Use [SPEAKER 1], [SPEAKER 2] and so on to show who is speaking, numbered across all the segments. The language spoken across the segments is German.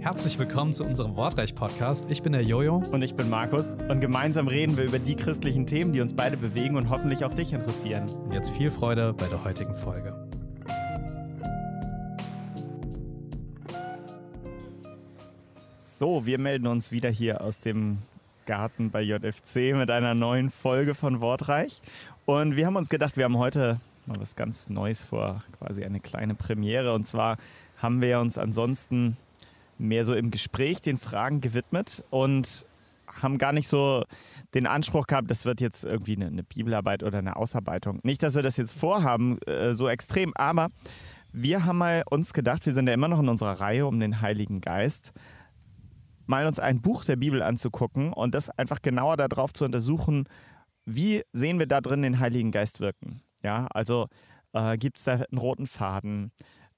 [SPEAKER 1] Herzlich willkommen zu unserem Wortreich-Podcast. Ich bin der Jojo. Und ich bin Markus. Und gemeinsam reden wir über die christlichen Themen, die uns beide bewegen und hoffentlich auch dich interessieren. Und jetzt viel Freude bei der heutigen Folge. So, wir melden uns wieder hier aus dem Garten bei JFC mit einer neuen Folge von Wortreich. Und wir haben uns gedacht, wir haben heute mal was ganz Neues vor, quasi eine kleine Premiere. Und zwar haben wir uns ansonsten mehr so im Gespräch den Fragen gewidmet und haben gar nicht so den Anspruch gehabt, das wird jetzt irgendwie eine, eine Bibelarbeit oder eine Ausarbeitung. Nicht, dass wir das jetzt vorhaben, äh, so extrem, aber wir haben mal uns gedacht, wir sind ja immer noch in unserer Reihe um den Heiligen Geist, mal uns ein Buch der Bibel anzugucken und das einfach genauer darauf zu untersuchen, wie sehen wir da drin den Heiligen Geist wirken? Ja, also äh, gibt es da einen roten Faden?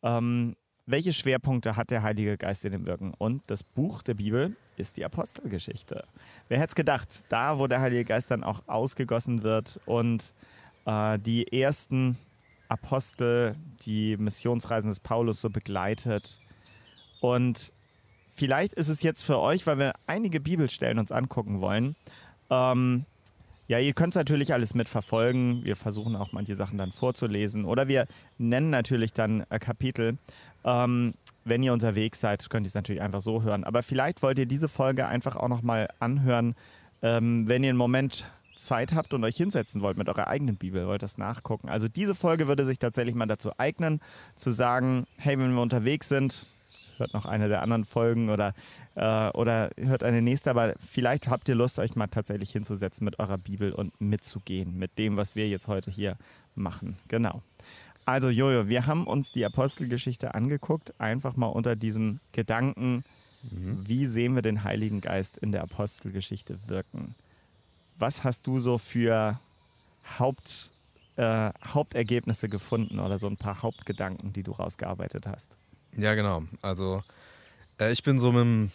[SPEAKER 1] Ähm, welche Schwerpunkte hat der Heilige Geist in dem Wirken? Und das Buch der Bibel ist die Apostelgeschichte. Wer hätte es gedacht? Da, wo der Heilige Geist dann auch ausgegossen wird und äh, die ersten Apostel die Missionsreisen des Paulus so begleitet. Und vielleicht ist es jetzt für euch, weil wir einige Bibelstellen uns angucken wollen. Ähm, ja, ihr könnt es natürlich alles mitverfolgen. Wir versuchen auch manche Sachen dann vorzulesen. Oder wir nennen natürlich dann äh, Kapitel. Ähm, wenn ihr unterwegs seid, könnt ihr es natürlich einfach so hören. Aber vielleicht wollt ihr diese Folge einfach auch nochmal anhören, ähm, wenn ihr einen Moment Zeit habt und euch hinsetzen wollt mit eurer eigenen Bibel, wollt das nachgucken. Also diese Folge würde sich tatsächlich mal dazu eignen, zu sagen, hey, wenn wir unterwegs sind, hört noch eine der anderen Folgen oder, äh, oder hört eine nächste. Aber vielleicht habt ihr Lust, euch mal tatsächlich hinzusetzen mit eurer Bibel und mitzugehen mit dem, was wir jetzt heute hier machen. Genau. Also Jojo, wir haben uns die Apostelgeschichte angeguckt, einfach mal unter diesem Gedanken, mhm. wie sehen wir den Heiligen Geist in der Apostelgeschichte wirken? Was hast du so für Haupt, äh, Hauptergebnisse gefunden oder so ein paar Hauptgedanken, die du rausgearbeitet hast?
[SPEAKER 2] Ja, genau. Also äh, ich bin so mit, dem,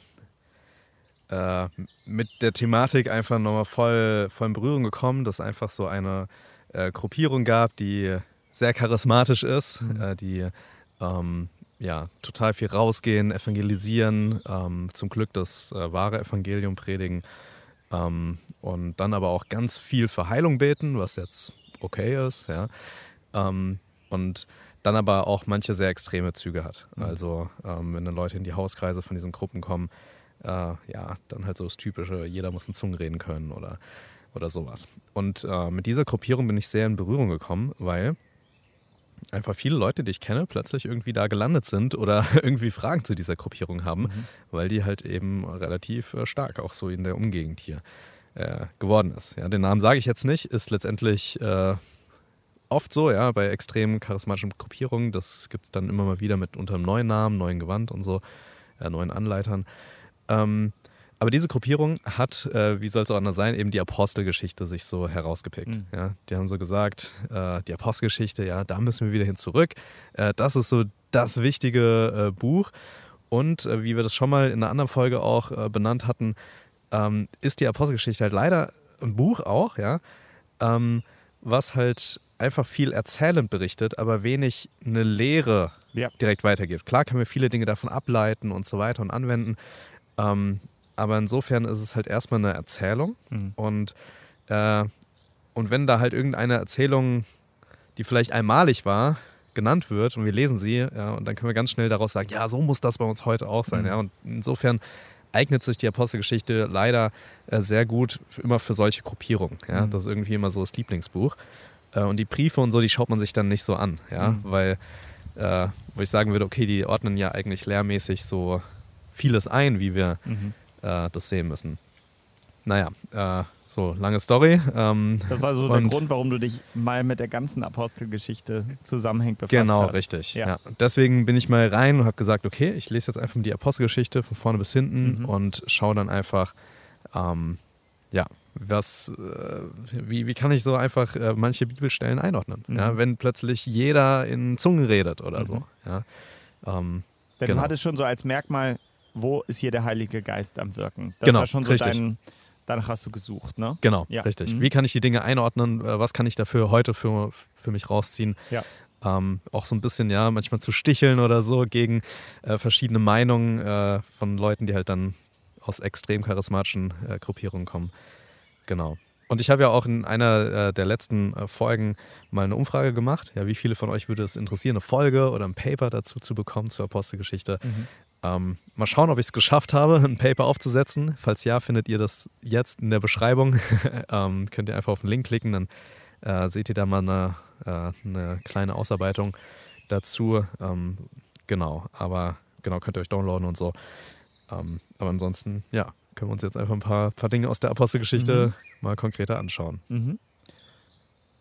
[SPEAKER 2] äh, mit der Thematik einfach nochmal voll, voll in Berührung gekommen, dass es einfach so eine äh, Gruppierung gab, die sehr charismatisch ist, mhm. Äh, die ähm, ja, total viel rausgehen, evangelisieren, ähm, zum Glück das äh, wahre Evangelium predigen ähm, und dann aber auch ganz viel für Heilung beten, was jetzt okay ist. Ja. Ähm, und dann aber auch manche sehr extreme Züge hat. Mhm. Also ähm, wenn dann Leute in die Hauskreise von diesen Gruppen kommen, äh, ja, dann halt so das Typische, jeder muss in Zungen reden können oder, oder sowas. Und äh, mit dieser Gruppierung bin ich sehr in Berührung gekommen, weil einfach viele Leute, die ich kenne, plötzlich irgendwie da gelandet sind oder irgendwie Fragen zu dieser Gruppierung haben, mhm. weil die halt eben relativ äh, stark auch so in der Umgegend hier äh, geworden ist. Ja, den Namen sage ich jetzt nicht, ist letztendlich äh, oft so, ja, bei extrem charismatischen Gruppierungen. Das gibt es dann immer mal wieder mit unter einem neuen Namen, neuen Gewand und so, äh, neuen Anleitern. Ähm, aber diese Gruppierung hat, äh, wie soll es auch anders sein, eben die Apostelgeschichte sich so herausgepickt. Mhm. Ja? Die haben so gesagt, äh, die Apostelgeschichte, ja, da müssen wir wieder hin zurück. Äh, das ist so das wichtige äh, Buch. Und äh, wie wir das schon mal in einer anderen Folge auch benannt hatten, ähm, ist die Apostelgeschichte halt leider ein Buch auch, ja, ähm, was halt einfach viel erzählend berichtet, aber wenig eine Lehre ja. direkt weitergibt. Klar können wir viele Dinge davon ableiten und so weiter und anwenden, ähm, aber insofern ist es halt erstmal eine Erzählung mhm. und, äh, und wenn da halt irgendeine Erzählung, die vielleicht einmalig war, genannt wird und wir lesen sie, ja, und dann können wir ganz schnell daraus sagen, ja, so muss das bei uns heute auch sein. Mhm. Ja, und insofern eignet sich die Apostelgeschichte leider äh, sehr gut für, immer für solche Gruppierungen. Ja? Mhm. Das ist irgendwie immer so das Lieblingsbuch. Äh, und die Briefe und so, die schaut man sich dann nicht so an, ja, mhm. weil äh, wo ich sagen würde, okay, die ordnen ja eigentlich lehrmäßig so vieles ein, wie wir mhm. äh, das sehen müssen. Naja, äh, so lange Story. Ähm, das war so der Grund,
[SPEAKER 1] warum du dich mal mit der ganzen Apostelgeschichte zusammenhängt befasst genau, hast. Genau, richtig. Ja. ja.
[SPEAKER 2] Deswegen bin ich mal rein und habe gesagt, okay, ich lese jetzt einfach mal die Apostelgeschichte von vorne bis hinten mhm. und schaue dann einfach, ähm, ja, was, äh, wie, wie kann ich so einfach äh, manche Bibelstellen einordnen? Mhm. Ja, wenn plötzlich jeder in Zungen redet oder mhm. so. Ja. Ähm,
[SPEAKER 1] Denn genau. du hattest schon so als Merkmal, wo ist hier der Heilige Geist am Wirken? Das genau, war schon so richtig. dein. Danach hast du gesucht, ne? Genau, ja. richtig. Mhm. Wie kann
[SPEAKER 2] ich die Dinge einordnen? Äh, was kann ich dafür heute für, für mich rausziehen? Ja. Ähm, auch so ein bisschen, ja, manchmal zu sticheln oder so gegen äh, verschiedene Meinungen äh, von Leuten, die halt dann aus extrem charismatischen äh, Gruppierungen kommen. Genau. Und ich habe ja auch in einer äh, der letzten äh, Folgen mal eine Umfrage gemacht. Ja, wie viele von euch würde es interessieren, eine Folge oder ein Paper dazu zu bekommen zur Apostelgeschichte? Mhm. Ähm, mal schauen, ob ich es geschafft habe, ein Paper aufzusetzen. Falls ja, findet ihr das jetzt in der Beschreibung. ähm, könnt ihr einfach auf den Link klicken, dann äh, seht ihr da mal eine, äh, eine kleine Ausarbeitung dazu. Ähm, genau, aber genau, könnt ihr euch downloaden und so. Ähm, aber ansonsten, ja, können wir uns jetzt einfach ein paar, paar Dinge aus der Apostelgeschichte mhm. mal konkreter anschauen.
[SPEAKER 1] Mhm.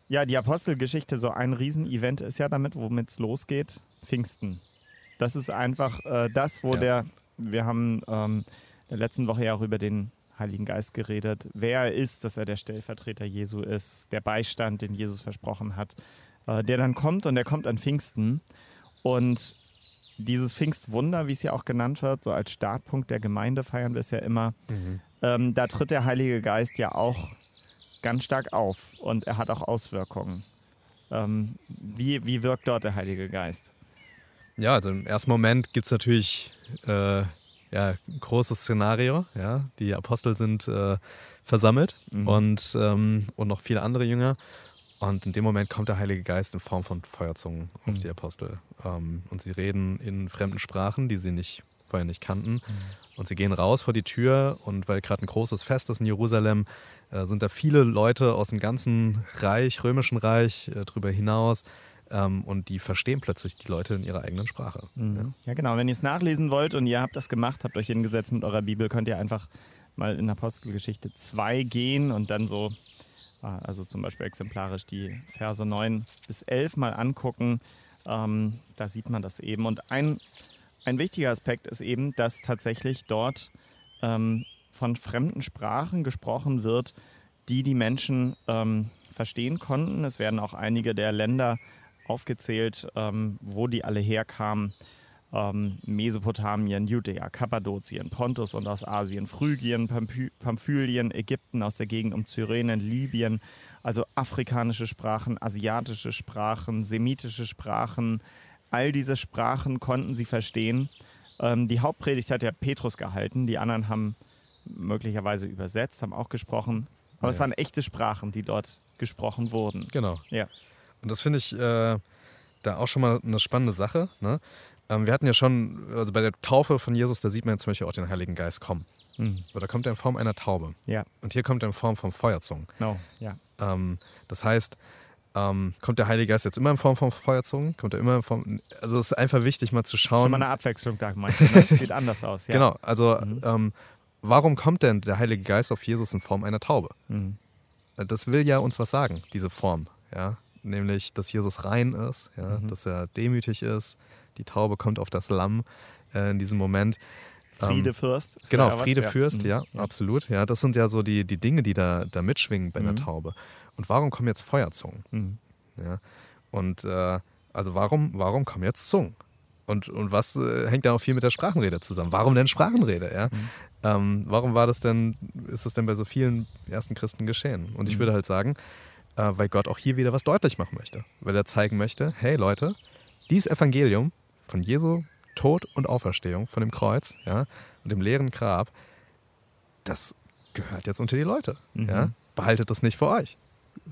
[SPEAKER 1] Ja, die Apostelgeschichte, so ein Riesenevent ist ja damit, womit es losgeht, Pfingsten. Das ist einfach äh, das, wo ja. der, wir haben ähm, in der letzten Woche ja auch über den Heiligen Geist geredet, wer er ist, dass er der Stellvertreter Jesu ist, der Beistand, den Jesus versprochen hat, äh, der dann kommt und der kommt an Pfingsten. Und dieses Pfingstwunder, wie es ja auch genannt wird, so als Startpunkt der Gemeinde feiern wir es ja immer, mhm. ähm, da tritt der Heilige Geist ja auch ganz stark auf und er hat auch Auswirkungen. Ähm, wie, wie wirkt dort der Heilige Geist?
[SPEAKER 2] Ja, also im ersten Moment gibt es natürlich äh, ja, ein großes Szenario. Ja? Die Apostel sind äh, versammelt mhm. und, ähm, und noch viele andere Jünger. Und in dem Moment kommt der Heilige Geist in Form von Feuerzungen auf mhm. die Apostel. Ähm, und sie reden in fremden Sprachen, die sie nicht, vorher nicht kannten. Mhm. Und sie gehen raus vor die Tür und weil gerade ein großes Fest ist in Jerusalem, äh, sind da viele Leute aus dem ganzen Reich, römischen Reich, äh, drüber hinaus, ähm, und die verstehen plötzlich die Leute in ihrer eigenen Sprache.
[SPEAKER 1] Mhm. Ja. ja. genau. Wenn ihr es nachlesen wollt und ihr habt das gemacht, habt euch hingesetzt mit eurer Bibel, könnt ihr einfach mal in Apostelgeschichte 2 gehen und dann so Ah, also zum Beispiel exemplarisch die Verse 9 bis 11 mal angucken, ähm, da sieht man das eben. Und ein, ein wichtiger Aspekt ist eben, dass tatsächlich dort ähm, von fremden Sprachen gesprochen wird, die die Menschen ähm, verstehen konnten. Es werden auch einige der Länder aufgezählt, ähm, wo die alle herkamen ähm, Mesopotamien, Judäa, Kappadokien, Pontus und aus Asien, Phrygien, Pamphy Pamphylien, Ägypten, aus der Gegend um Cyrene, Libyen, also afrikanische Sprachen, asiatische Sprachen, semitische Sprachen, all diese Sprachen konnten sie verstehen. Ähm, die Hauptpredigt hat ja Petrus gehalten, die anderen haben möglicherweise übersetzt, haben auch gesprochen. Aber ja. es waren echte Sprachen, die dort gesprochen wurden. Genau. Ja.
[SPEAKER 2] Und das finde ich äh, da auch schon mal eine spannende Sache. Ne? Ähm, wir hatten ja schon, also bei der Taufe von Jesus, da sieht man ja zum Beispiel auch den Heiligen Geist kommen. Mhm. Oder kommt er in Form einer Taube. Ja. Und hier kommt er in Form von Feuerzungen. No. Genau, ja. Ähm, das heißt, ähm, kommt der Heilige Geist jetzt immer in Form von Feuerzungen? Kommt er immer in Form. Also es ist einfach wichtig, mal zu schauen. Schon mal eine
[SPEAKER 1] Abwechslung da, meinst du? Das ne? sieht anders aus. Ja. Genau.
[SPEAKER 2] Also mhm. ähm, warum kommt denn der Heilige Geist auf Jesus in Form einer Taube? Mhm. Äh, das will ja uns was sagen, diese Form. Ja? Nämlich, dass Jesus rein ist, ja? Mhm. dass er demütig ist, die Taube kommt auf das Lamm äh, in diesem Moment. Friede ähm, Fürst. Genau, Friede was, Fürst, mhm. ja. ja, absolut. Ja, das sind ja so die, die Dinge, die da, da mitschwingen bei mhm. einer Taube. Und warum kommen jetzt Feuerzungen? Mhm. Ja, und äh, also warum, warum kommen jetzt Zungen? Und, und was äh, hängt da auch viel mit der Sprachenrede zusammen? Warum denn Sprachenrede? Ja? Mhm. Ähm, warum war das denn, ist das denn bei so vielen ersten Christen geschehen? Und ich mhm. würde halt sagen, äh, weil Gott auch hier wieder was deutlich machen möchte. Weil er zeigen möchte, hey Leute, dieses Evangelium von Jesu Tod und Auferstehung, von dem Kreuz ja, und dem leeren Grab, das gehört jetzt unter die Leute. Mhm. Ja? Behaltet das nicht für euch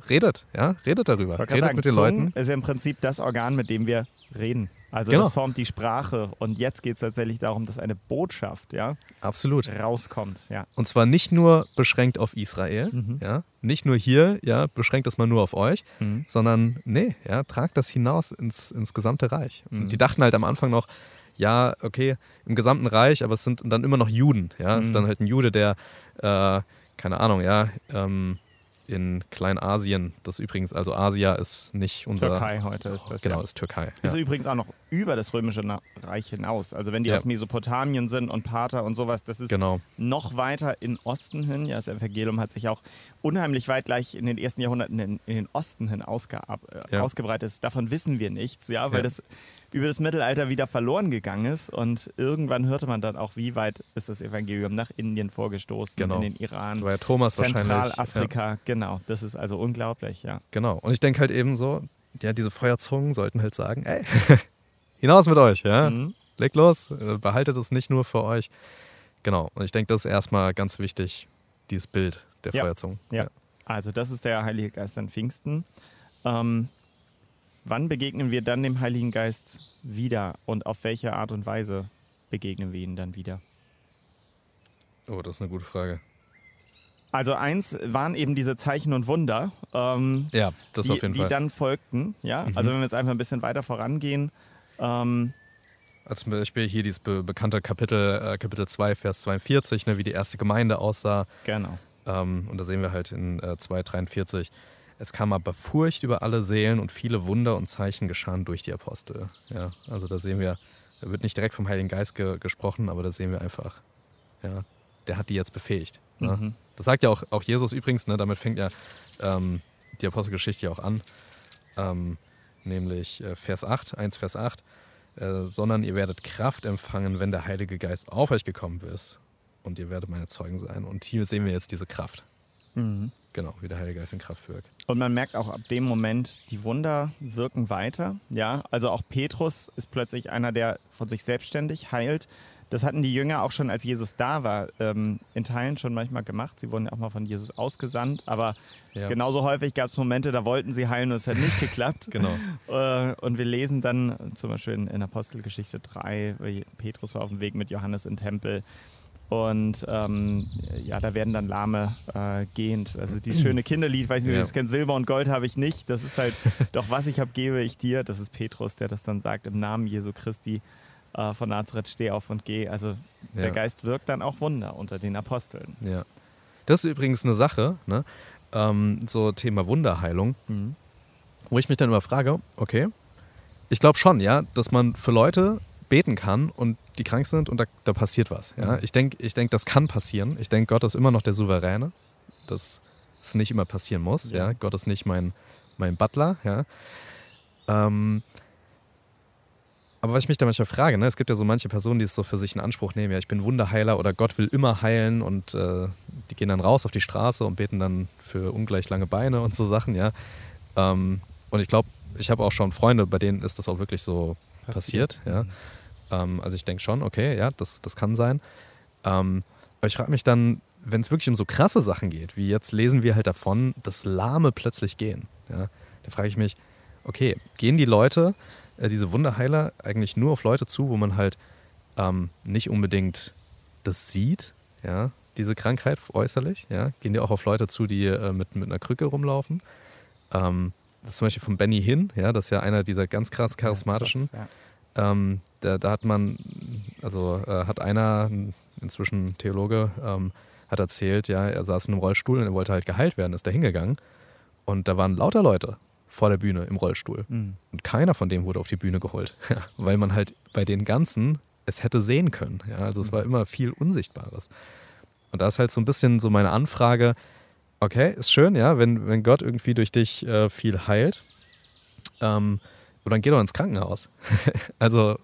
[SPEAKER 2] redet, ja, redet darüber, redet sagen, mit den Zung Leuten.
[SPEAKER 1] Ist im Prinzip das Organ, mit dem wir reden. Also genau. das formt die Sprache und jetzt geht es tatsächlich darum, dass eine Botschaft, ja, absolut rauskommt, ja.
[SPEAKER 2] Und zwar nicht nur beschränkt auf Israel, mhm. ja, nicht nur hier, ja, beschränkt das mal nur auf euch, mhm. sondern nee, ja, tragt das hinaus ins, ins gesamte Reich. Mhm. Und die dachten halt am Anfang noch, ja, okay, im gesamten Reich, aber es sind dann immer noch Juden, ja, es ist mhm. dann halt ein Jude, der, äh, keine Ahnung, ja, ähm, in Kleinasien. Das übrigens, also Asia ist nicht unser. Türkei heute ist das. Genau, ja. ist Türkei. Ja. Ist
[SPEAKER 1] übrigens auch noch über das Römische Reich hinaus. Also wenn die ja. aus Mesopotamien sind und Pater und sowas, das ist genau. noch weiter in Osten hin. Ja, das Evangelium hat sich auch unheimlich weit gleich in den ersten Jahrhunderten in, in den Osten hin ausgearbeitet. Äh, ausgebreitet Davon wissen wir nichts, ja, weil das über das Mittelalter wieder verloren gegangen ist. Und irgendwann hörte man dann auch, wie weit ist das Evangelium nach Indien vorgestoßen, genau. in den Iran, das war ja Thomas Zentralafrika. Ja. Genau, das ist also unglaublich, ja.
[SPEAKER 2] Genau. Und ich denke halt eben so, ja, diese Feuerzungen sollten halt sagen, ey, hinaus mit euch, ja. Mhm. Legt los, behaltet es nicht nur für euch. Genau. Und ich denke, das ist erstmal ganz wichtig, dieses Bild der ja. Feuerzungen.
[SPEAKER 1] Ja. ja. Also das ist der Heilige Geist an Pfingsten. Ähm, Wann begegnen wir dann dem Heiligen Geist wieder und auf welche Art und Weise begegnen wir ihn dann wieder? Oh, das ist eine gute Frage. Also eins waren eben diese Zeichen und Wunder, ähm, ja, das die, auf jeden die Fall. dann folgten. Ja? Mhm. Also wenn wir jetzt einfach ein bisschen weiter vorangehen. Ähm, also Beispiel
[SPEAKER 2] hier dieses be bekannte Kapitel, äh, Kapitel 2, Vers 42, ne, wie die erste Gemeinde aussah. Genau. Ähm, und da sehen wir halt in äh, 2,43, es kam aber Furcht über alle Seelen und viele Wunder und Zeichen geschahen durch die Apostel. Ja, also da sehen wir, da wird nicht direkt vom Heiligen Geist ge gesprochen, aber da sehen wir einfach, ja, der hat die jetzt befähigt. Ne? Mhm. Das sagt ja auch, auch Jesus übrigens, ne, damit fängt ja ähm, die Apostelgeschichte ja auch an, ähm, nämlich äh, Vers 8, 1 Vers 8, äh, sondern ihr werdet Kraft empfangen, wenn der Heilige Geist auf euch gekommen ist und ihr werdet meine Zeugen sein. Und hier sehen wir jetzt diese Kraft. Mhm. Genau, wie der Heilige Geist in Kraft wirkt.
[SPEAKER 1] Und man merkt auch ab dem Moment, die Wunder wirken weiter. Ja, also auch Petrus ist plötzlich einer, der von sich selbstständig heilt. Das hatten die Jünger auch schon, als Jesus da war, ähm, in Teilen schon manchmal gemacht. Sie wurden ja auch mal von Jesus ausgesandt, aber ja. genauso häufig gab es Momente, da wollten sie heilen und es hat nicht geklappt. genau. Äh, und wir lesen dann zum Beispiel in Apostelgeschichte 3, Petrus war auf dem Weg mit Johannes im Tempel und ähm, ja, da werden dann Lahme äh, gehend. Also die schöne Kinderlied, weiß nicht, ob ja. das kennt, Silber und Gold habe ich nicht. Das ist halt, doch was ich habe, gebe ich dir. Das ist Petrus, der das dann sagt, im Namen Jesu Christi äh, von Nazareth, steh auf und geh. Also ja. der Geist wirkt dann auch Wunder unter den Aposteln. Ja.
[SPEAKER 2] Das ist übrigens eine Sache, ne? Ähm, so Thema Wunderheilung, mhm. wo ich mich dann immer frage, okay, ich glaube schon, ja, dass man für Leute, beten kann und die krank sind und da, da passiert was. Ja? Mhm. Ich denke, ich denk, das kann passieren. Ich denke, Gott ist immer noch der Souveräne, dass es nicht immer passieren muss. Ja. ja? Gott ist nicht mein, mein Butler. Ja? Ähm, aber was ich mich da manchmal frage, ne, es gibt ja so manche Personen, die es so für sich in Anspruch nehmen, ja, ich bin Wunderheiler oder Gott will immer heilen und äh, die gehen dann raus auf die Straße und beten dann für ungleich lange Beine und so Sachen, ja. Ähm, und ich glaube, ich habe auch schon Freunde, bei denen ist das auch wirklich so passiert, passiert ja. Mhm. Ähm, also ich denke schon, okay, ja, das, das kann sein. Ähm, aber ich frage mich dann, wenn es wirklich um so krasse Sachen geht, wie jetzt lesen wir halt davon, dass Lahme plötzlich gehen. Ja? Da frage ich mich, okay, gehen die Leute, äh, diese Wunderheiler, eigentlich nur auf Leute zu, wo man halt ähm, nicht unbedingt das sieht, ja, diese Krankheit äußerlich, ja? Gehen die auch auf Leute zu, die äh, mit, mit einer Krücke rumlaufen? Ähm, das ist zum Beispiel von Benny Hinn, ja, das ist ja einer dieser ganz krass charismatischen. Ja, krass, ähm, da, da, hat man, also äh, hat einer, inzwischen Theologe, ähm, hat erzählt, ja, er saß in einem Rollstuhl und er wollte halt geheilt werden, ist da hingegangen. Und da waren lauter Leute vor der Bühne im Rollstuhl. Mhm. Und keiner von denen wurde auf die Bühne geholt, weil man halt bei den ganzen es hätte sehen können. Ja? Also es mhm. war immer viel Unsichtbares. Und da ist halt so ein bisschen so meine Anfrage, okay, ist schön, ja, wenn, wenn Gott irgendwie durch dich äh, viel heilt. Ähm, dann geh doch ins Krankenhaus. also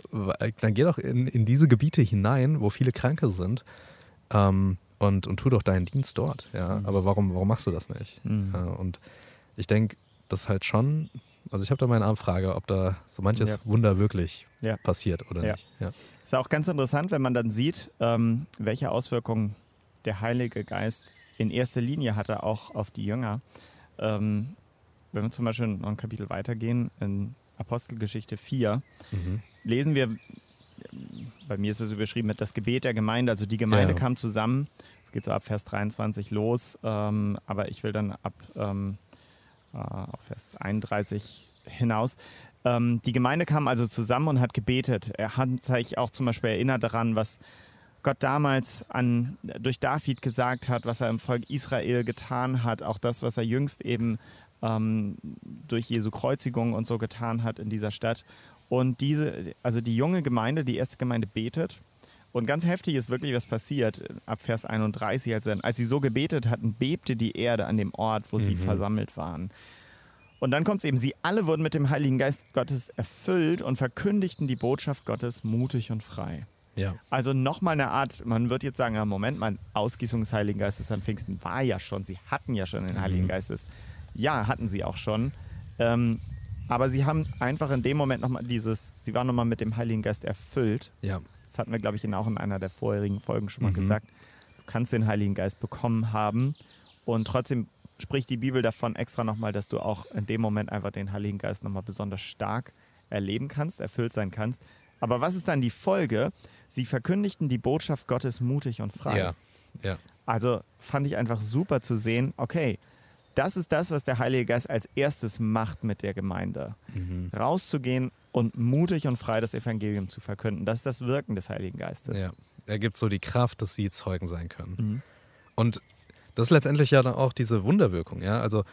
[SPEAKER 2] dann geh doch in, in diese Gebiete hinein, wo viele Kranke sind ähm, und, und tu doch deinen Dienst dort. Ja? Mhm. Aber warum, warum machst du das nicht? Mhm. Ja, und ich denke, das halt schon, also ich habe da meine Armfrage, ob da so manches ja. Wunder wirklich ja. passiert oder nicht.
[SPEAKER 1] Ist ja auch ganz interessant, wenn man dann sieht, ähm, welche Auswirkungen der Heilige Geist in erster Linie hatte, auch auf die Jünger. Ähm, wenn wir zum Beispiel noch ein Kapitel weitergehen, in Apostelgeschichte 4 mhm. lesen wir, bei mir ist es überschrieben mit das Gebet der Gemeinde, also die Gemeinde ja. kam zusammen, es geht so ab Vers 23 los, ähm, aber ich will dann ab ähm, äh, auf Vers 31 hinaus. Ähm, die Gemeinde kam also zusammen und hat gebetet. Er hat sich auch zum Beispiel erinnert daran, was Gott damals an, durch David gesagt hat, was er im Volk Israel getan hat, auch das, was er jüngst eben ähm, durch Jesu Kreuzigung und so getan hat in dieser Stadt. Und diese, also die junge Gemeinde, die erste Gemeinde betet. Und ganz heftig ist wirklich was passiert äh, ab Vers 31, als, als sie so gebetet hatten, bebte die Erde an dem Ort, wo mhm. sie versammelt waren. Und dann kommt es eben, sie alle wurden mit dem Heiligen Geist Gottes erfüllt und verkündigten die Botschaft Gottes mutig und frei. Ja. Also nochmal eine Art, man wird jetzt sagen, ah, Moment mal, Ausgießung des Heiligen Geistes an Pfingsten war ja schon, sie hatten ja schon den Heiligen mhm. Geist. Ja, hatten sie auch schon. Ähm, aber sie haben einfach in dem Moment nochmal dieses, sie waren nochmal mit dem Heiligen Geist erfüllt. Ja. Das hatten wir, glaube ich, auch in einer der vorherigen Folgen schon mal mhm. gesagt. Du kannst den Heiligen Geist bekommen haben und trotzdem spricht die Bibel davon extra nochmal, dass du auch in dem Moment einfach den Heiligen Geist nochmal besonders stark erleben kannst, erfüllt sein kannst. Aber was ist dann die Folge? Sie verkündigten die Botschaft Gottes mutig und frei. Ja, ja. Also fand ich einfach super zu sehen, okay, das ist das, was der Heilige Geist als erstes macht mit der Gemeinde. Mhm. Rauszugehen und mutig und frei das Evangelium zu verkünden. Das ist das Wirken des Heiligen Geistes. Ja.
[SPEAKER 2] Er gibt so die Kraft, dass sie Zeugen sein können. Mhm. Und das ist letztendlich ja dann auch diese Wunderwirkung. Ja? Also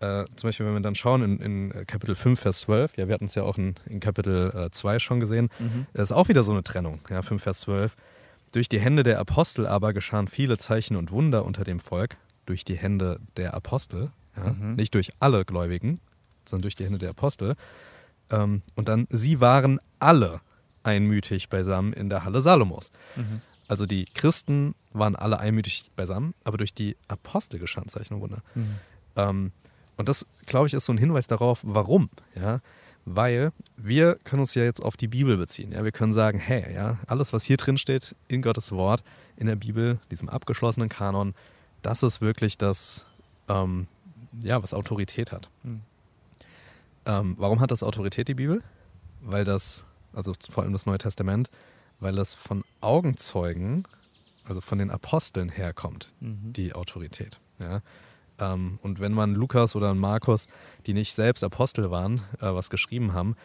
[SPEAKER 2] äh, zum Beispiel, wenn wir dann schauen in, in äh, Kapitel 5, Vers 12, ja, wir hatten es ja auch in, in Kapitel äh, 2 schon gesehen, mhm. ist auch wieder so eine Trennung, ja, 5, Vers 12. Durch die Hände der Apostel aber geschahen viele Zeichen und Wunder unter dem Volk, durch die Hände der Apostel, ja? mhm. nicht durch alle Gläubigen, sondern durch die Hände der Apostel. Ähm, und dann, sie waren alle einmütig beisammen in der Halle Salomos. Mhm. Also die Christen waren alle einmütig beisammen, aber durch die Apostel geschah ein Zeichen Wunder. Mhm. Ähm, und das, glaube ich, ist so ein Hinweis darauf, warum. Ja? Weil wir können uns ja jetzt auf die Bibel beziehen. Ja? Wir können sagen, hey, ja, alles, was hier drin steht in Gottes Wort, in der Bibel, diesem abgeschlossenen Kanon, das ist wirklich das, ähm, ja, was Autorität hat. Mhm. Ähm, warum hat das Autorität die Bibel? Weil das, also vor allem das Neue Testament, weil das von Augenzeugen, also von den Aposteln herkommt, mhm. die Autorität. Ja? Ähm, und wenn man Lukas oder Markus, die nicht selbst Apostel waren, äh, was geschrieben haben,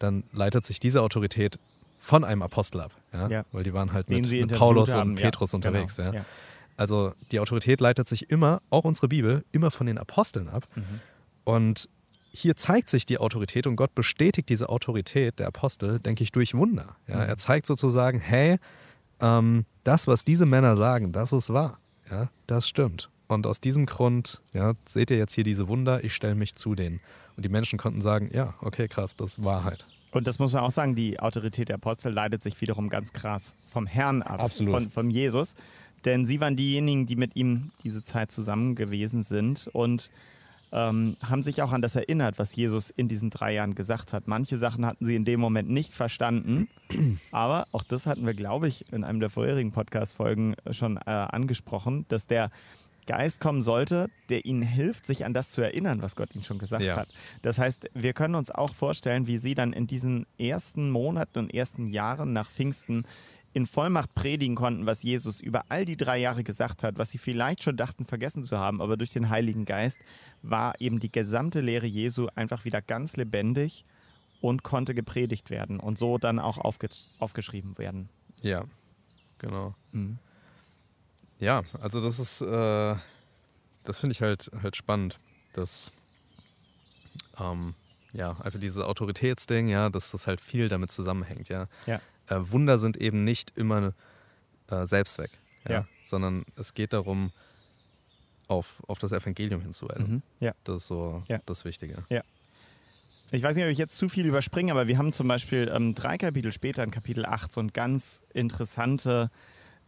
[SPEAKER 2] dann leitet sich diese Autorität von einem Apostel ab, ja? ja. weil die waren halt mit, mit Paulus haben. und Petrus genau, unterwegs. Genau. Ja? Also die Autorität leitet sich immer, auch unsere Bibel, immer von den Aposteln ab. Mhm. Und hier zeigt sich die Autorität und Gott bestätigt diese Autorität der Apostel, denke ich, durch Wunder. Ja, mhm. Er zeigt sozusagen, hey, ähm, das, was diese Männer sagen, das ist wahr. Ja, das stimmt. Und aus diesem Grund, ja, seht ihr jetzt hier diese Wunder, ich stelle mich zu denen. Und die Menschen konnten sagen, ja,
[SPEAKER 1] okay, krass, das ist Wahrheit. Und das muss man auch sagen, die Autorität der Apostel leitet sich wiederum ganz krass vom Herrn ab, Absolut. Von, von Jesus. Denn sie waren diejenigen, die mit ihm diese Zeit zusammen gewesen sind und ähm, haben sich auch an das erinnert, was Jesus in diesen drei Jahren gesagt hat. Manche Sachen hatten sie in dem Moment nicht verstanden, aber auch das hatten wir, glaube ich, in einem der vorherigen Podcast-Folgen äh, schon äh, angesprochen, dass der Geist kommen sollte, der ihnen hilft, sich an das zu erinnern, was Gott ihnen schon gesagt ja. hat. Das heißt, wir können uns auch vorstellen, wie sie dann in diesen ersten Monaten und ersten Jahren nach Pfingsten in Vollmacht predigen konnten, was Jesus über all die drei Jahre gesagt hat, was sie vielleicht schon dachten vergessen zu haben, aber durch den Heiligen Geist war eben die gesamte Lehre Jesu einfach wieder ganz lebendig und konnte gepredigt werden und so dann auch aufge- aufgeschrieben werden.
[SPEAKER 2] Ja, genau. Mhm. Ja, also das ist, äh, das finde ich halt, halt spannend, dass ähm, ja, einfach dieses Autoritätsding, ja, dass das halt viel damit zusammenhängt, ja. ja äh, Wunder sind eben nicht immer äh, weg, ja? ja? sondern es geht darum,
[SPEAKER 1] auf, auf das Evangelium
[SPEAKER 2] hinzuweisen. Mhm. Ja. Das ist so ja. das Wichtige.
[SPEAKER 1] Ja. Ich weiß nicht, ob ich jetzt zu viel überspringe, aber wir haben zum Beispiel ähm, drei Kapitel später in Kapitel 8 so eine ganz interessante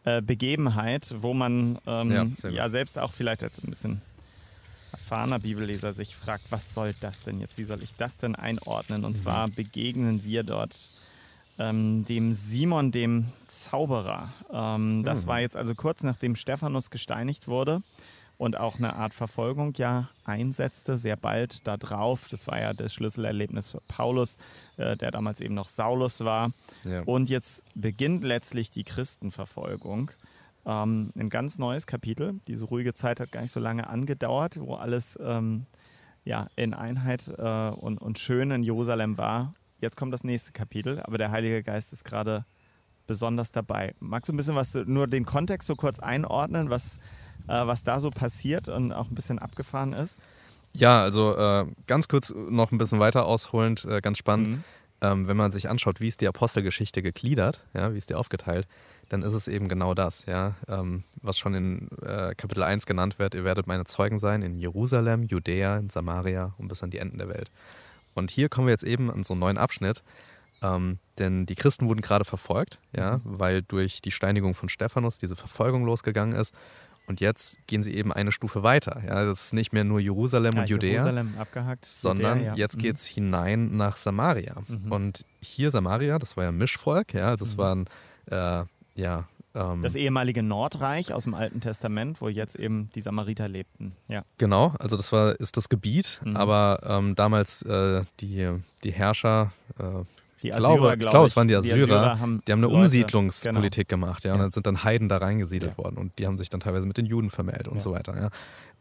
[SPEAKER 1] äh, Begebenheit, wo man ähm, ja, ja selbst auch vielleicht jetzt ein bisschen erfahrener Bibelleser sich fragt, was soll das denn jetzt? Wie soll ich das denn einordnen? Und mhm. zwar begegnen wir dort ähm, dem Simon, dem Zauberer. Ähm, das hm. war jetzt also kurz nachdem Stephanus gesteinigt wurde und auch eine Art Verfolgung ja einsetzte, sehr bald da drauf. Das war ja das Schlüsselerlebnis für Paulus, äh, der damals eben noch Saulus war. Ja. Und jetzt beginnt letztlich die Christenverfolgung. Ähm, ein ganz neues Kapitel. Diese ruhige Zeit hat gar nicht so lange angedauert, wo alles ähm, ja, in Einheit äh, und, und schön in Jerusalem war jetzt kommt das nächste Kapitel, aber der Heilige Geist ist gerade besonders dabei. Magst du ein bisschen was, äh, nur den Kontext so kurz einordnen, was, äh, was da so passiert und auch ein bisschen abgefahren ist?
[SPEAKER 2] Ja, also äh, ganz kurz noch ein bisschen weiter ausholend, äh, ganz spannend. Mhm. Ähm, wenn man sich anschaut, wie ist die Apostelgeschichte gegliedert, ja, wie ist die aufgeteilt, dann ist es eben genau das, ja, ähm, was schon in äh, Kapitel 1 genannt wird, ihr werdet meine Zeugen sein in Jerusalem, Judäa, in Samaria und bis an die Enden der Welt. Und hier kommen wir jetzt eben an so einen neuen Abschnitt. Ähm, denn die Christen wurden gerade verfolgt, ja, mhm. weil durch die Steinigung von Stephanus diese Verfolgung losgegangen ist. Und jetzt gehen sie eben eine Stufe weiter. Ja, das ist nicht mehr nur Jerusalem ja, und Judäa, Jerusalem abgehakt, sondern Judäa, ja. jetzt mhm. geht es hinein nach Samaria. Mhm. Und hier Samaria, das war ja Mischvolk, ja, das also mhm. waren äh, ja, ähm, das
[SPEAKER 1] ehemalige Nordreich aus dem Alten Testament, wo jetzt eben die Samariter lebten. Ja.
[SPEAKER 2] Genau, also das war, ist das Gebiet, mhm. aber ähm, damals äh, die, die Herrscher, äh, die Assyrer, glaube, glaube ich glaube, es waren die Assyrer, die, Assyrer haben, die haben eine Leute, Umsiedlungspolitik genau. gemacht, ja, und dann sind dann Heiden da reingesiedelt ja. worden und die haben sich dann teilweise mit den Juden vermählt und so weiter.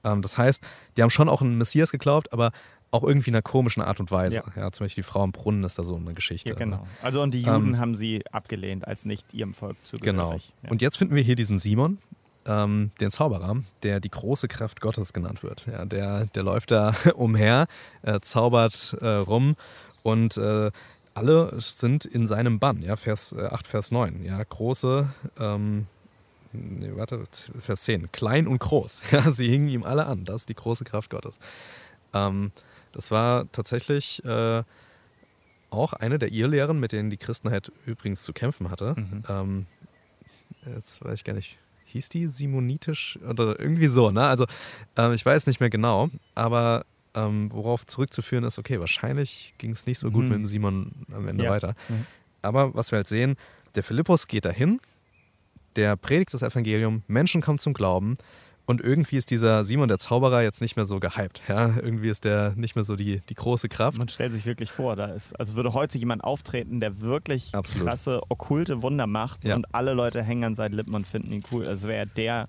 [SPEAKER 2] Ja. Ähm, das heißt, die haben schon auch einen Messias geglaubt, aber auch irgendwie in einer komischen Art und Weise. Ja. ja. zum Beispiel die Frau im Brunnen ist da so eine Geschichte. Ja, ne? genau. Ne? Also und die ähm, Juden ähm,
[SPEAKER 1] haben sie abgelehnt als nicht ihrem Volk zugehörig. Genau. Ja. Und
[SPEAKER 2] jetzt finden wir hier diesen Simon, ähm, den Zauberer, der die große Kraft Gottes genannt wird. Ja, der, der läuft da umher, äh, zaubert äh, rum und äh, alle sind in seinem Bann. Ja, Vers äh, 8, Vers 9. Ja, große. Ähm, Nee, warte, Vers 10. Klein und groß. Ja, sie hingen ihm alle an. Das ist die große Kraft Gottes. Ähm, das war tatsächlich äh, auch eine der Irrlehren, mit denen die Christenheit übrigens zu kämpfen hatte. Mhm. Ähm, jetzt weiß ich gar nicht, hieß die simonitisch oder irgendwie so, ne? Also ähm, ich weiß nicht mehr genau, aber ähm, worauf zurückzuführen ist, okay, wahrscheinlich ging es nicht so gut mhm. mit dem Simon am Ende ja. weiter. Mhm. Aber was wir halt sehen, der Philippus geht dahin, der predigt das Evangelium, Menschen kommen zum Glauben, und irgendwie ist dieser Simon der Zauberer jetzt nicht mehr so gehypt. Ja? Irgendwie ist der nicht mehr so die, die große Kraft. Man stellt sich wirklich
[SPEAKER 1] vor, da ist, also würde heute jemand auftreten, der wirklich Absolut. krasse, okkulte Wunder macht ja. und alle Leute hängen an seinen Lippen und finden ihn cool. Also wäre der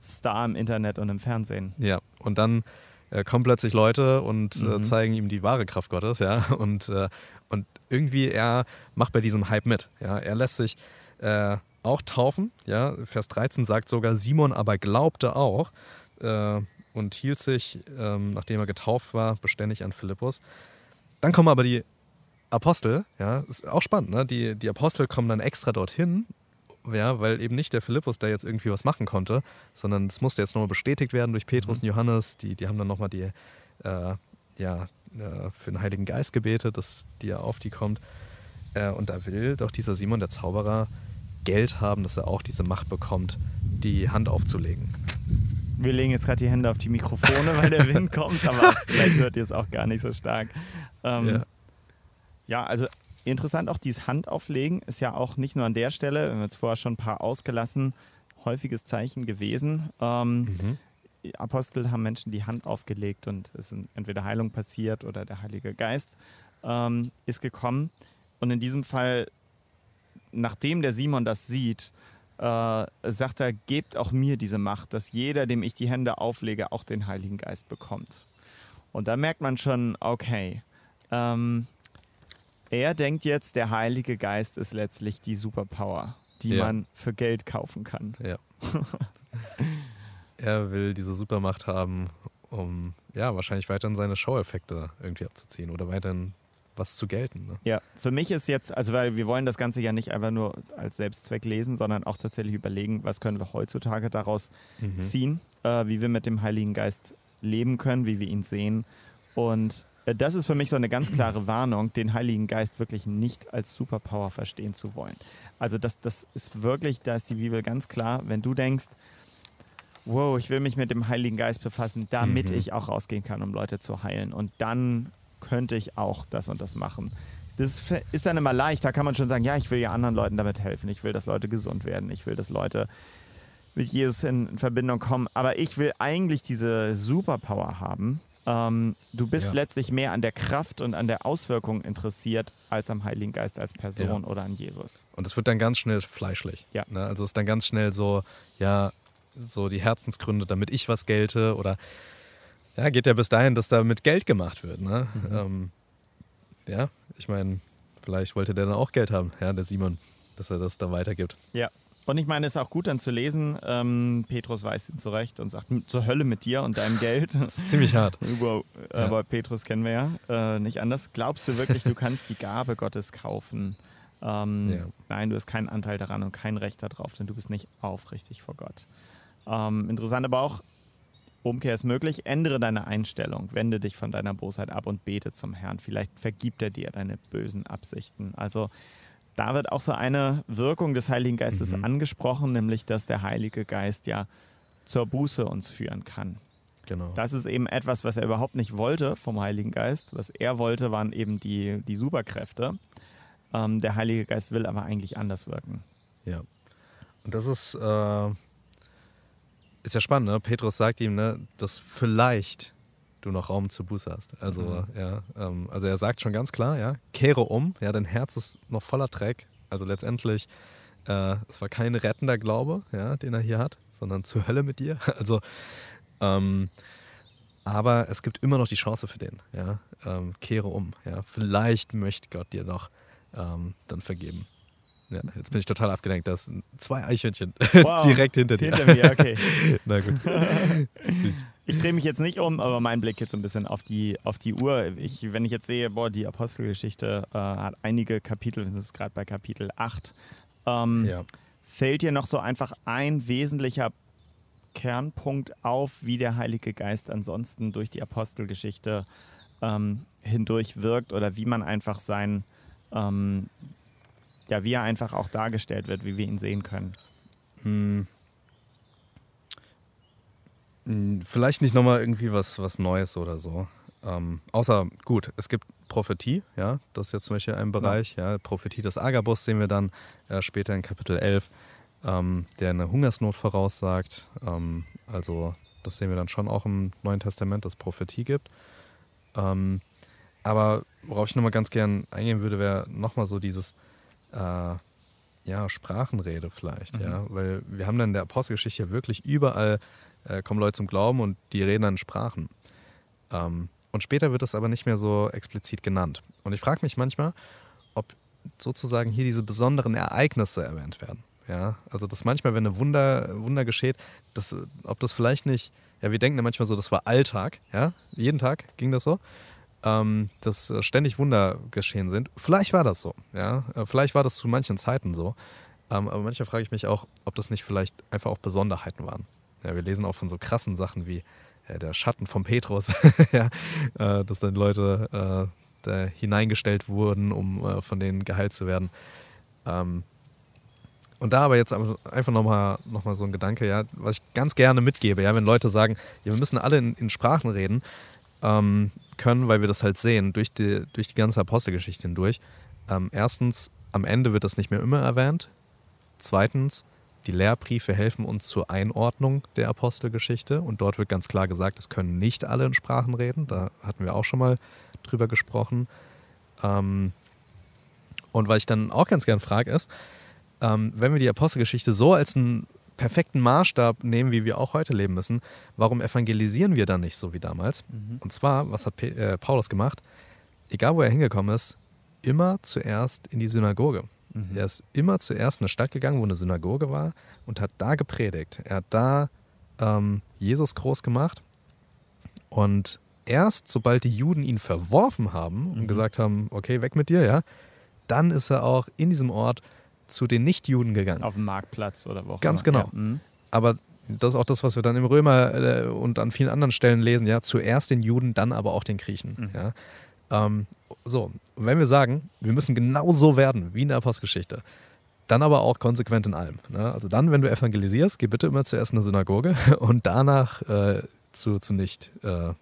[SPEAKER 1] Star im Internet und im Fernsehen.
[SPEAKER 2] Ja, und dann äh, kommen plötzlich Leute und äh, mhm. äh, zeigen ihm die wahre Kraft Gottes, ja. Und, äh, und irgendwie er macht bei diesem Hype mit. Ja? Er lässt sich äh, auch taufen. Ja, Vers 13 sagt sogar, Simon aber glaubte auch äh, und hielt sich, ähm, nachdem er getauft war, beständig an Philippus. Dann kommen aber die Apostel, ja, ist auch spannend, ne? die, die Apostel kommen dann extra dorthin, ja, weil eben nicht der Philippus da jetzt irgendwie was machen konnte, sondern es musste jetzt nochmal bestätigt werden durch Petrus mhm. und Johannes, die, die haben dann nochmal die, äh, ja, äh, für den Heiligen Geist gebetet, dass die auf die kommt. Äh, und da will doch dieser Simon, der Zauberer, Geld haben, dass er auch diese Macht bekommt, die Hand aufzulegen.
[SPEAKER 1] Wir legen jetzt gerade die Hände auf die Mikrofone, weil der Wind kommt, aber vielleicht hört ihr es auch gar nicht so stark. Ähm, ja. ja, also interessant auch dieses Handauflegen ist ja auch nicht nur an der Stelle, wir haben jetzt vorher schon ein paar ausgelassen, häufiges Zeichen gewesen. Ähm, mhm. Apostel haben Menschen die Hand aufgelegt und es sind entweder Heilung passiert oder der Heilige Geist ähm, ist gekommen. Und in diesem Fall nachdem der Simon das sieht, äh, sagt er, gebt auch mir diese Macht, dass jeder, dem ich die Hände auflege, auch den Heiligen Geist bekommt. Und da merkt man schon, okay, ähm, er denkt jetzt, der Heilige Geist ist letztlich die Superpower, die ja. man für Geld kaufen kann. Ja. er will diese Supermacht
[SPEAKER 2] haben, um ja wahrscheinlich weiterhin seine Show-Effekte irgendwie abzuziehen oder weiterhin was zu gelten.
[SPEAKER 1] Ne? Ja, für mich ist jetzt, also weil wir wollen das Ganze ja nicht einfach nur als Selbstzweck lesen, sondern auch tatsächlich überlegen, was können wir heutzutage daraus mhm. ziehen, äh, wie wir mit dem Heiligen Geist leben können, wie wir ihn sehen. Und äh, das ist für mich so eine ganz klare Warnung, den Heiligen Geist wirklich nicht als Superpower verstehen zu wollen. Also das, das ist wirklich, da ist die Bibel ganz klar, wenn du denkst, wow, ich will mich mit dem Heiligen Geist befassen, damit mhm. ich auch rausgehen kann, um Leute zu heilen. Und dann könnte ich auch das und das machen. Das ist dann immer leicht, da kann man schon sagen, ja, ich will ja anderen Leuten damit helfen, ich will, dass Leute gesund werden, ich will, dass Leute mit Jesus in Verbindung kommen, aber ich will eigentlich diese Superpower haben. Ähm, du bist ja. letztlich mehr an der Kraft und an der Auswirkung interessiert als am Heiligen Geist als Person ja. oder an Jesus.
[SPEAKER 2] Und es wird dann ganz schnell fleischlich. Ja. Ne? Also es ist dann ganz schnell so, ja, so die Herzensgründe, damit ich was gelte oder ja, geht ja bis dahin, dass da mit Geld gemacht wird. Ne? Mhm. Ähm, ja, ich meine, vielleicht wollte der dann auch Geld haben, ja, der Simon, dass er das dann weitergibt.
[SPEAKER 1] Ja. Und ich meine, es ist auch gut dann zu lesen, ähm, Petrus weist ihn zurecht und sagt, zur Hölle mit dir und deinem Geld. Das ist ziemlich hart. Über, ja. Aber Petrus kennen wir ja äh, nicht anders. Glaubst du wirklich, du kannst die Gabe Gottes kaufen? Ähm, ja. Nein, du hast keinen Anteil daran und kein Recht darauf, denn du bist nicht aufrichtig vor Gott. Ähm, interessant aber auch, Umkehr ist möglich. Ändere deine Einstellung, wende dich von deiner Bosheit ab und bete zum Herrn. Vielleicht vergibt er dir deine bösen Absichten. Also da wird auch so eine Wirkung des Heiligen Geistes mhm. angesprochen, nämlich dass der Heilige Geist ja zur Buße uns führen kann. Genau. Das ist eben etwas, was er überhaupt nicht wollte vom Heiligen Geist. Was er wollte, waren eben die, die Superkräfte. Ähm, der Heilige Geist will aber eigentlich anders wirken. Ja. Und das ist. Äh ist ja spannend, ne? Petrus sagt ihm, ne, dass
[SPEAKER 2] vielleicht du noch Raum zur Buße hast. Also, mhm. ja, ähm, also er sagt schon ganz klar, ja, kehre um, ja, dein Herz ist noch voller Dreck. Also letztendlich, äh, es war kein rettender Glaube, ja, den er hier hat, sondern zur Hölle mit dir. Also, ähm, aber es gibt immer noch die Chance für den, ja. Ähm, kehre um, ja. Vielleicht möchte Gott dir noch ähm, dann vergeben. Ja, jetzt bin ich total abgelenkt. Da sind zwei Eichhörnchen wow. direkt hinter dir. Hinter mir, okay. Na gut. Süß. Ich
[SPEAKER 1] drehe mich jetzt nicht um, aber mein Blick jetzt so ein bisschen auf die, auf die Uhr. Ich, wenn ich jetzt sehe, boah, die Apostelgeschichte äh, hat einige Kapitel, wir sind jetzt gerade bei Kapitel 8. Ähm, ja. Fällt dir noch so einfach ein wesentlicher Kernpunkt auf, wie der Heilige Geist ansonsten durch die Apostelgeschichte ähm, hindurch wirkt oder wie man einfach sein, ähm, ja, wie er einfach auch dargestellt wird, wie wir ihn sehen können.
[SPEAKER 2] Hm. hm. Vielleicht nicht nochmal irgendwie was, was Neues oder so. Ähm, außer, gut, es gibt Prophetie, ja, das ist jetzt zum Beispiel ein Bereich, ja, ja Prophetie des Agabus sehen wir dann äh, später in Kapitel 11, ähm, der eine Hungersnot voraussagt. Ähm, also, das sehen wir dann schon auch im Neuen Testament, dass Prophetie gibt. Ähm, aber worauf ich nochmal ganz gern eingehen würde, wäre nochmal so dieses, äh, ja, Sprachenrede vielleicht, mhm. ja. Weil wir haben dann in der Apostelgeschichte wirklich überall äh, kommen Leute zum Glauben und die reden dann Sprachen. Ähm, und später wird das aber nicht mehr so explizit genannt. Und ich frage mich manchmal, ob sozusagen hier diese besonderen Ereignisse erwähnt werden. Ja, also dass manchmal, wenn ein Wunder, Wunder geschieht, dass, ob das vielleicht nicht, ja, wir denken ja manchmal so, das war Alltag, ja, jeden Tag ging das so ähm, dass äh, ständig Wunder geschehen sind. Vielleicht war das so, ja. Äh, vielleicht war das zu manchen Zeiten so. Ähm, aber manchmal frage ich mich auch, ob das nicht vielleicht einfach auch Besonderheiten waren. Ja, wir lesen auch von so krassen Sachen wie äh, der Schatten von Petrus, ja, äh, dass dann Leute äh, hineingestellt wurden, um äh, von denen geheilt zu werden. Ähm, und da aber jetzt einfach nochmal noch mal so ein Gedanke, ja, was ich ganz gerne mitgebe, ja, wenn Leute sagen, ja, wir müssen alle in, in Sprachen reden, ähm, können, weil wir das halt sehen, durch die, durch die ganze Apostelgeschichte hindurch. Ähm, erstens, am Ende wird das nicht mehr immer erwähnt. Zweitens, die Lehrbriefe helfen uns zur Einordnung der Apostelgeschichte und dort wird ganz klar gesagt, es können nicht alle in Sprachen reden. Da hatten wir auch schon mal drüber gesprochen. Ähm, und was ich dann auch ganz gern frage, ist, ähm, wenn wir die Apostelgeschichte so als ein perfekten Maßstab nehmen, wie wir auch heute leben müssen, warum evangelisieren wir dann nicht so wie damals? Mhm. Und zwar, was hat äh, Paulus gemacht? Egal, wo er hingekommen ist, immer zuerst in die Synagoge. Mhm. Er ist immer zuerst in eine Stadt gegangen, wo eine Synagoge war und hat da gepredigt. Er hat da ähm, Jesus groß gemacht. Und erst, sobald die Juden ihn verworfen haben und mhm. gesagt haben, okay, weg mit dir, ja, dann ist er auch in diesem Ort zu den Nichtjuden gegangen. Auf dem Marktplatz
[SPEAKER 1] oder wo auch Ganz immer. genau. Ja. Mhm.
[SPEAKER 2] Aber das ist auch das, was wir dann im Römer äh, und an vielen anderen Stellen lesen. Ja, zuerst den Juden, dann aber auch den Griechen. Mhm. Ja. Ähm, so, wenn wir sagen, wir müssen genau so werden wie in der Apostelgeschichte, dann aber auch konsequent in allem. Ne? Also dann, wenn du evangelisierst, geh bitte immer zuerst in eine Synagoge und danach äh, zu, zu nicht äh,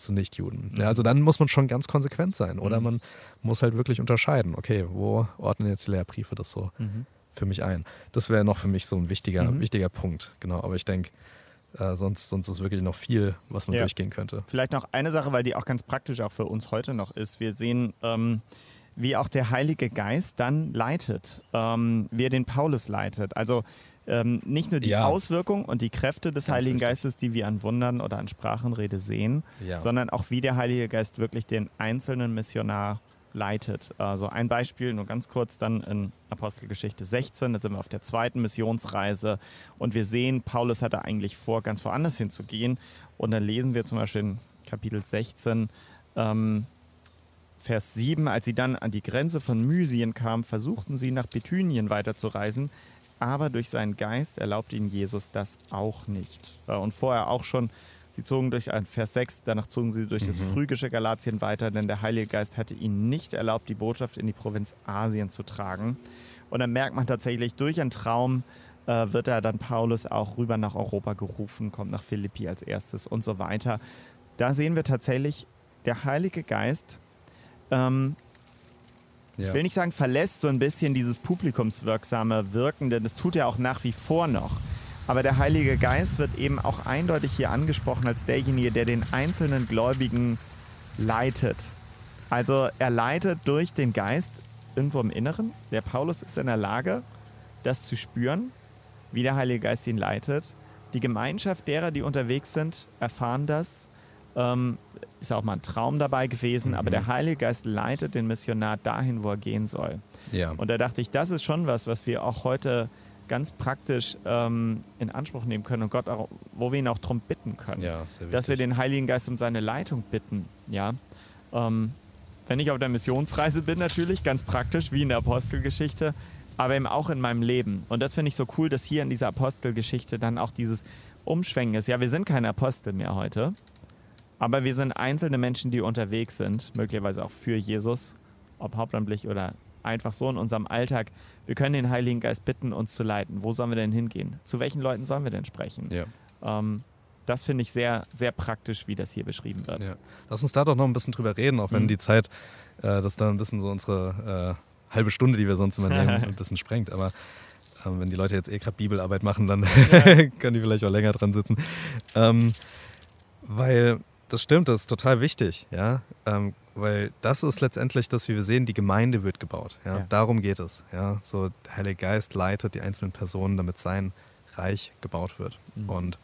[SPEAKER 2] zu Nichtjuden. Ja, also dann muss man schon ganz konsequent sein. Oder mhm. man muss halt wirklich unterscheiden, okay, wo ordnen jetzt die Lehrbriefe das so mhm. für mich ein? Das wäre noch für mich so ein wichtiger, mhm. wichtiger Punkt, genau. Aber ich denke, äh, sonst, sonst ist wirklich noch viel, was man ja. durchgehen könnte.
[SPEAKER 1] Vielleicht noch eine Sache, weil die auch ganz praktisch auch für uns heute noch ist. Wir sehen, ähm, wie auch der Heilige Geist dann leitet, ähm, wie er den Paulus leitet. Also ähm, nicht nur die ja. Auswirkung und die Kräfte des Ganz Heiligen richtig. Geistes, die wir an Wundern oder an Sprachenrede sehen, ja. sondern auch wie der Heilige Geist wirklich den einzelnen Missionar leitet. Also ein Beispiel, nur ganz kurz, dann in Apostelgeschichte 16, da sind wir auf der zweiten Missionsreise und wir sehen, Paulus hatte eigentlich vor, ganz woanders hinzugehen. Und dann lesen wir zum Beispiel in Kapitel 16, ähm, Vers 7, als sie dann an die Grenze von Mysien kamen, versuchten sie nach Bithynien weiterzureisen, aber durch seinen Geist erlaubt ihnen Jesus das auch nicht. Äh, und vorher auch schon, sie zogen durch Vers 6, danach zogen sie durch mhm. das phrygische Galatien weiter, denn der Heilige Geist hatte ihnen nicht erlaubt, die Botschaft in die Provinz Asien zu tragen. Und dann merkt man tatsächlich, durch einen Traum äh, wird er dann Paulus auch rüber nach Europa gerufen, kommt nach Philippi als erstes und so weiter. Da sehen wir tatsächlich, der Heilige Geist ähm, ja. ich will nicht sagen verlässt, so ein bisschen dieses publikumswirksame Wirken, denn das tut er auch nach wie vor noch. Aber der Heilige Geist wird eben auch eindeutig hier angesprochen als derjenige, der den einzelnen Gläubigen leitet. Also er leitet durch den Geist irgendwo im Inneren. Der Paulus ist in der Lage, das zu spüren, wie der Heilige Geist ihn leitet. Die Gemeinschaft derer, die unterwegs sind, erfahren das. Ähm, ist auch mal ein Traum dabei gewesen, mhm. aber der mhm. Heilige Geist leitet den Missionar dahin, wo er gehen soll. Ja. Und da dachte ich, das ist schon was, was wir auch heute ganz praktisch ähm, in Anspruch nehmen können und Gott auch, wo wir ihn auch darum bitten können, ja, dass wir den Heiligen Geist um seine Leitung bitten. Ja. Ähm, wenn ich auf der Missionsreise bin, natürlich, ganz praktisch, wie in der Apostelgeschichte, aber eben auch in meinem Leben. Und das finde ich so cool, dass hier in dieser Apostelgeschichte dann auch dieses Umschwenken ist. Ja, wir sind keine Apostel mehr heute, aber wir sind einzelne Menschen, die unterwegs sind, möglicherweise auch für Jesus, ob hauptamtlich oder einfach so in unserem Alltag. Wir können den Heiligen Geist bitten, uns zu leiten. Wo sollen wir denn hingehen? Zu welchen Leuten sollen wir denn sprechen? Ja. Ähm, das finde ich sehr, sehr praktisch, wie das hier beschrieben wird. Ja. Lass uns da doch noch ein bisschen drüber reden, auch wenn mhm. die
[SPEAKER 2] Zeit, äh, das dann ein bisschen so unsere äh, halbe Stunde, die wir sonst immer nehmen, ein bisschen sprengt. Aber äh, wenn die Leute jetzt eh gerade Bibelarbeit machen, dann ja. können die vielleicht auch länger dran sitzen. Ähm, weil das stimmt, das ist total wichtig, ja. Ähm, weil das ist letztendlich das, wie wir sehen, die Gemeinde wird gebaut. Ja? ja? Darum geht es. Ja? So, der Heilige Geist leitet die einzelnen Personen, damit sein Reich gebaut wird. Mhm. Und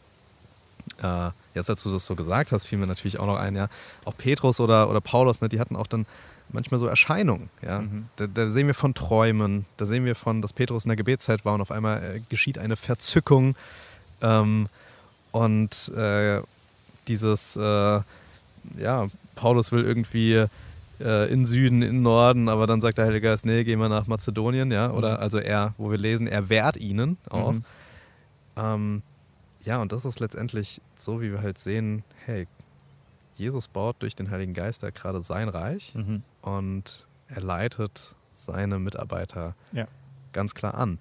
[SPEAKER 2] äh, jetzt, als du das so gesagt hast, fiel mir natürlich auch noch ein, ja, auch Petrus oder, oder Paulus, ne, die hatten auch dann manchmal so Erscheinungen. Ja? Mhm. Da, da, sehen wir von Träumen, da sehen wir von, dass Petrus in der Gebetszeit war und auf einmal äh, geschieht eine Verzückung. Ähm, und äh, dieses, äh, ja, Paulus will irgendwie äh, in Süden, in Norden, aber dann sagt der Heilige Geist, nee, gehen wir nach Mazedonien, ja, oder mhm. also er, wo wir lesen, er wehrt ihnen auch. Mhm. Ähm, ja, und das ist letztendlich so, wie wir halt sehen, hey, Jesus baut durch den Heiligen Geist ja gerade sein Reich mhm. und er leitet seine Mitarbeiter ja. ganz klar an.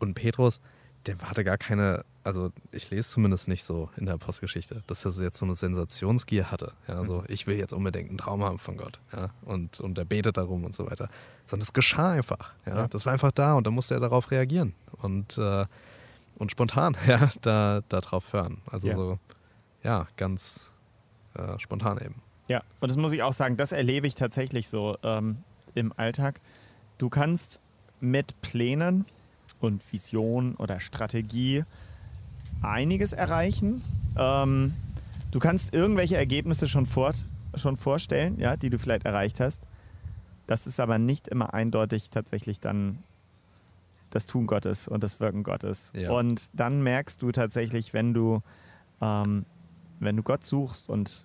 [SPEAKER 2] Und Petrus, der warte gar keine, also ich lese zumindest nicht so in der Postgeschichte, dass er jetzt so eine Sensationsgier hatte. Ja, also ich will jetzt unbedingt einen Traum haben von Gott. Ja, und, und er betet darum und so weiter. Sondern es geschah einfach. Ja, ja. Das war einfach da und dann musste er darauf reagieren und, äh, und spontan ja, da, darauf hören. Also ja. so, ja, ganz
[SPEAKER 1] äh, spontan eben. Ja, und das muss ich auch sagen, das erlebe ich tatsächlich so ähm, im Alltag. Du kannst mit Plänen und Vision oder Strategie einiges erreichen. Ähm, du kannst irgendwelche Ergebnisse schon, vor, schon vorstellen, ja, die du vielleicht erreicht hast. Das ist aber nicht immer eindeutig tatsächlich dann das Tun Gottes und das Wirken Gottes. Ja. Und dann merkst du tatsächlich, wenn du, ähm, wenn du Gott suchst und,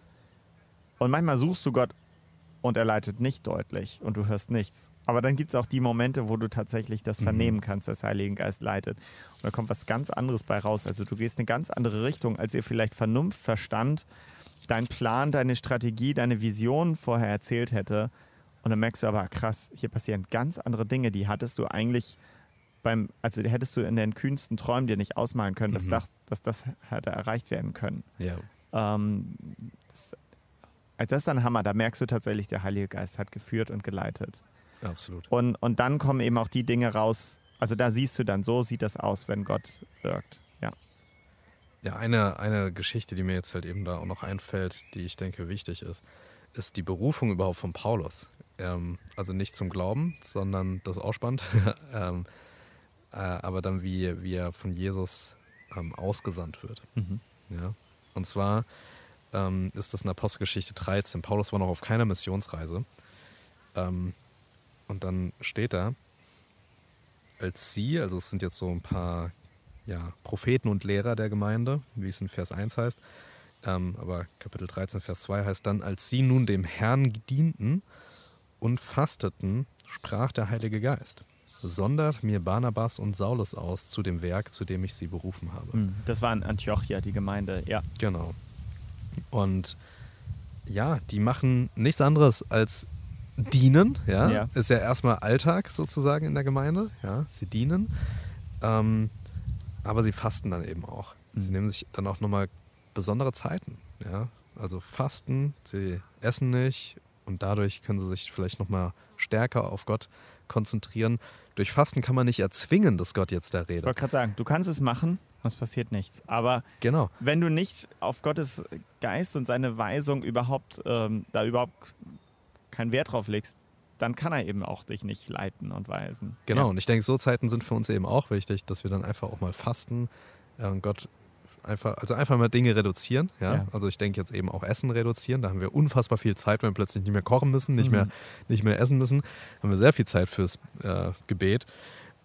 [SPEAKER 1] und manchmal suchst du Gott und er leitet nicht deutlich und du hörst nichts. Aber dann gibt es auch die Momente, wo du tatsächlich das mhm. vernehmen kannst, dass der Heilige Geist leitet. Und da kommt was ganz anderes bei raus. Also du gehst eine ganz andere Richtung, als ihr vielleicht Vernunft, Verstand, dein Plan, deine Strategie, deine Vision vorher erzählt hätte. Und dann merkst du aber, krass, hier passieren ganz andere Dinge, die hattest du eigentlich beim, also hättest du in den kühnsten Träumen dir nicht ausmalen können, dass, mhm. das, dass das hätte erreicht werden können. Ja. Ähm, das, also das ist dann Hammer. Da merkst du tatsächlich, der Heilige Geist hat geführt und geleitet. Absolut. Und, und dann kommen eben auch die Dinge raus. Also da siehst du dann, so sieht das aus, wenn Gott wirkt. Ja.
[SPEAKER 2] Ja, eine, eine Geschichte, die mir jetzt halt eben da auch noch einfällt, die ich denke wichtig ist, ist die Berufung überhaupt von Paulus. Ähm, also nicht zum Glauben, sondern das Ausspannt. ähm, äh, aber dann, wie, wie er von Jesus ähm, ausgesandt wird. Mhm. Ja? Und zwar ähm, ist das in Apostelgeschichte 13. Paulus war noch auf keiner Missionsreise. Ähm, und dann steht da, als sie, also es sind jetzt so ein paar ja, Propheten und Lehrer der Gemeinde, wie es in Vers 1 heißt, ähm, aber Kapitel 13, Vers 2 heißt dann, als sie nun dem Herrn dienten und fasteten, sprach der Heilige Geist. Sondert mir Barnabas und Saulus aus zu dem Werk, zu dem ich sie berufen habe. Hm, das war in Antiochia, die Gemeinde, ja. Genau. Und ja, die machen nichts anderes als dienen. Ja? ja. Ist ja erstmal Alltag sozusagen in der Gemeinde. Ja, sie dienen. Ähm, aber sie fasten dann eben auch. Mhm. Sie nehmen sich dann auch nochmal besondere Zeiten. Ja? Also fasten, sie essen nicht und dadurch können sie sich vielleicht nochmal stärker auf Gott konzentrieren. Durch Fasten kann man nicht erzwingen, dass Gott jetzt da redet. Ich wollte gerade sagen, du
[SPEAKER 1] kannst es machen, und es passiert nichts. Aber genau. wenn du nicht auf Gottes Geist und seine Weisung überhaupt, ähm, da überhaupt keinen Wert drauf legst, dann kann er eben auch dich nicht leiten und weisen. Genau, ja. und ich
[SPEAKER 2] denke, so Zeiten sind für uns eben auch wichtig, dass wir dann einfach auch mal fasten, äh, und Gott einfach, also einfach mal Dinge reduzieren. Ja? ja.
[SPEAKER 1] Also ich denke jetzt eben
[SPEAKER 2] auch Essen reduzieren. Da haben wir unfassbar viel Zeit, wenn wir plötzlich nicht mehr kochen müssen, nicht, mhm. mehr, nicht mehr essen müssen. Haben wir sehr viel Zeit fürs äh, Gebet.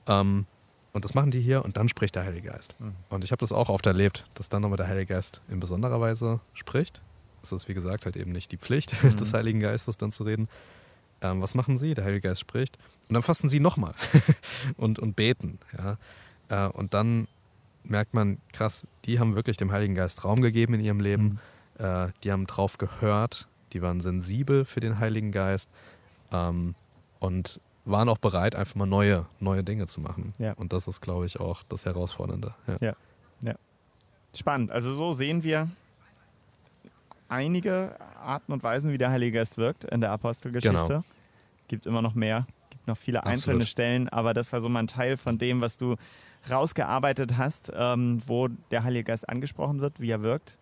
[SPEAKER 2] Ähm, und das machen die hier und dann spricht der Heilige Geist. Mhm. Und ich habe das auch oft erlebt, dass dann nochmal der Heilige Geist in besonderer Weise spricht. Es ist, wie gesagt, halt eben nicht die Pflicht mhm. des Heiligen Geistes, dann zu reden. Ähm, was machen sie? Der Heilige Geist spricht. Und dann fassen sie nochmal und, und beten. Ja? Äh, und dann merkt man, krass, die haben wirklich dem Heiligen Geist Raum gegeben in ihrem Leben. Mhm. Äh, die haben drauf gehört. Die waren sensibel für den Heiligen Geist. Ähm, und waren auch bereit, einfach mal neue, neue Dinge zu machen. Ja. Und das ist, glaube ich, auch das Herausfordernde. Ja.
[SPEAKER 1] ja. ja. Spannend. Also so sehen wir einige Arten und Weisen, wie der Heilige Geist wirkt in der Apostelgeschichte. Genau. Gibt immer noch mehr, gibt noch viele Absolut. einzelne Stellen, aber das war so mal ein Teil von dem, was du rausgearbeitet hast, ähm, wo der Heilige Geist angesprochen wird, wie er wirkt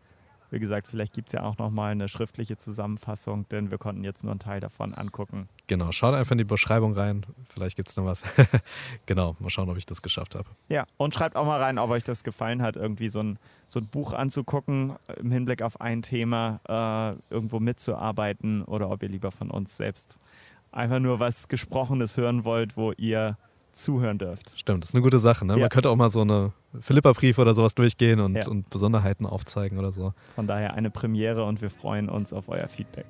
[SPEAKER 1] wie gesagt, vielleicht gibt es ja auch nochmal eine schriftliche Zusammenfassung, denn wir konnten jetzt nur einen Teil davon angucken.
[SPEAKER 2] Genau, schaut einfach in die Beschreibung rein. Vielleicht gibt es noch was. genau, mal schauen, ob ich das geschafft habe.
[SPEAKER 1] Ja, und schreibt auch mal rein, ob euch das gefallen hat, irgendwie so ein, so ein Buch anzugucken äh, im Hinblick auf ein Thema, äh, irgendwo mitzuarbeiten oder ob ihr lieber von uns selbst einfach nur was Gesprochenes hören wollt, wo ihr zuhören dürft.
[SPEAKER 2] Stimmt, das ist eine gute Sache. Ne? Ja. Man könnte auch mal so eine Philippa-Brief oder sowas durchgehen und, ja. und Besonderheiten aufzeigen oder so.
[SPEAKER 1] Von daher eine Premiere und wir freuen uns auf euer Feedback.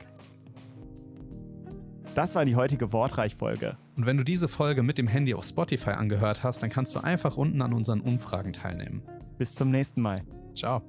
[SPEAKER 1] Das war die heutige Wortreich-Folge.
[SPEAKER 2] Und wenn du diese Folge mit dem Handy auf Spotify angehört hast, dann kannst du einfach unten an unseren Umfragen
[SPEAKER 1] teilnehmen. Bis zum nächsten Mal. Ciao.